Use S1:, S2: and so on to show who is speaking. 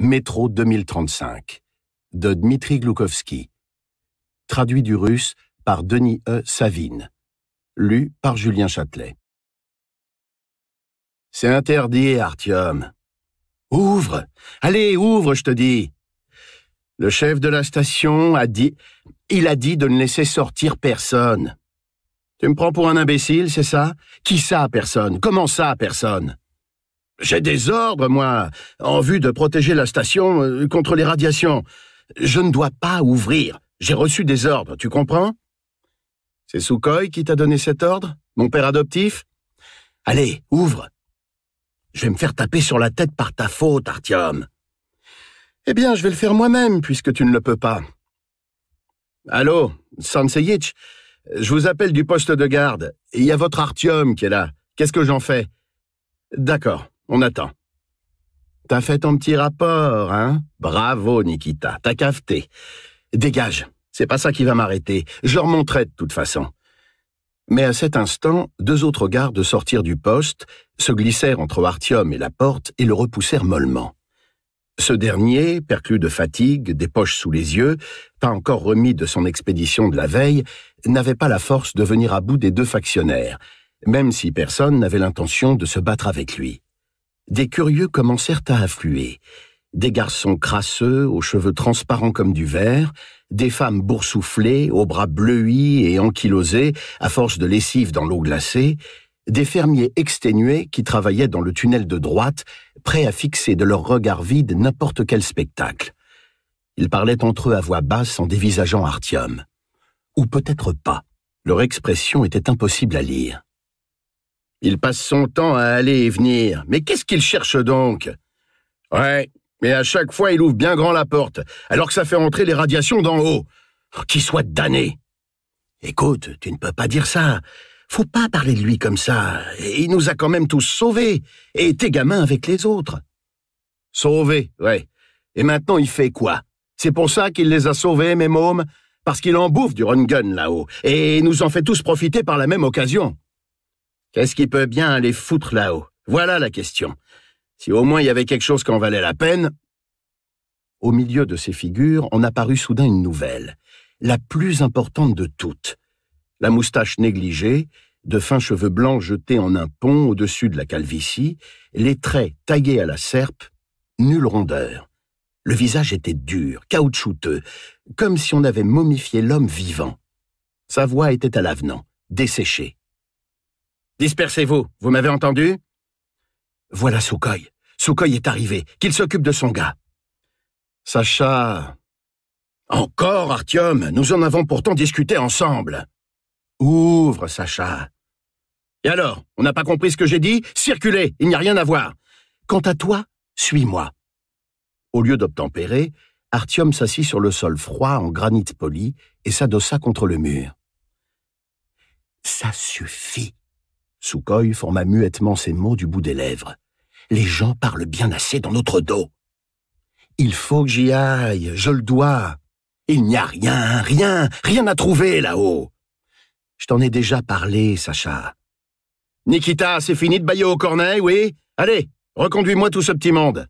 S1: Métro 2035 de Dmitri Gloukovski. Traduit du russe par Denis E. Savine. Lu par Julien Châtelet. C'est interdit, Artium. Ouvre Allez, ouvre, je te dis Le chef de la station a dit. Il a dit de ne laisser sortir personne. Tu me prends pour un imbécile, c'est ça Qui ça, personne Comment ça, personne j'ai des ordres, moi, en vue de protéger la station euh, contre les radiations. Je ne dois pas ouvrir. J'ai reçu des ordres, tu comprends C'est Sukhoi qui t'a donné cet ordre Mon père adoptif Allez, ouvre. Je vais me faire taper sur la tête par ta faute, Artium. Eh bien, je vais le faire moi-même, puisque tu ne le peux pas. Allô, Sanseyich, je vous appelle du poste de garde. Il y a votre Artium qui est là. Qu'est-ce que j'en fais D'accord. On attend. T'as fait ton petit rapport, hein Bravo, Nikita, t'as cafeté. Dégage, c'est pas ça qui va m'arrêter. Je leur de toute façon. Mais à cet instant, deux autres gardes sortirent du poste, se glissèrent entre Artium et la porte et le repoussèrent mollement. Ce dernier, perclus de fatigue, des poches sous les yeux, pas encore remis de son expédition de la veille, n'avait pas la force de venir à bout des deux factionnaires, même si personne n'avait l'intention de se battre avec lui des curieux commencèrent à affluer. Des garçons crasseux, aux cheveux transparents comme du verre, des femmes boursouflées, aux bras bleuis et ankylosés, à force de lessive dans l'eau glacée, des fermiers exténués qui travaillaient dans le tunnel de droite, prêts à fixer de leurs regards vides n'importe quel spectacle. Ils parlaient entre eux à voix basse en dévisageant Artium. Ou peut-être pas. Leur expression était impossible à lire. Il passe son temps à aller et venir. Mais qu'est-ce qu'il cherche donc Ouais, mais à chaque fois il ouvre bien grand la porte, alors que ça fait entrer les radiations d'en haut. Oh, qu'il soit damné Écoute, tu ne peux pas dire ça. Faut pas parler de lui comme ça. Il nous a quand même tous sauvés, et tes gamin avec les autres. Sauvés, ouais. Et maintenant il fait quoi C'est pour ça qu'il les a sauvés, mes mômes Parce qu'il en bouffe du run-gun là-haut, et nous en fait tous profiter par la même occasion. Qu'est-ce qui peut bien aller foutre là-haut Voilà la question. Si au moins il y avait quelque chose qu'en valait la peine. Au milieu de ces figures, en apparut soudain une nouvelle, la plus importante de toutes. La moustache négligée, de fins cheveux blancs jetés en un pont au-dessus de la calvitie, les traits taillés à la serpe, nulle rondeur. Le visage était dur, caoutchouteux, comme si on avait momifié l'homme vivant. Sa voix était à l'avenant, desséchée. Dispersez-vous, vous m'avez entendu Voilà Soukoy. Soukoy est arrivé, qu'il s'occupe de son gars. Sacha. Encore, Artyom nous en avons pourtant discuté ensemble. Ouvre, Sacha. Et alors, on n'a pas compris ce que j'ai dit Circulez, il n'y a rien à voir. Quant à toi, suis-moi. Au lieu d'obtempérer, Artyom s'assit sur le sol froid en granit poli et s'adossa contre le mur. Ça suffit, Soukoï forma muettement ces mots du bout des lèvres. Les gens parlent bien assez dans notre dos. Il faut que j'y aille, je le dois. Il n'y a rien, rien, rien à trouver là-haut. Je t'en ai déjà parlé, Sacha. Nikita, c'est fini de bailler aux corneilles, oui Allez, reconduis-moi tout ce petit monde.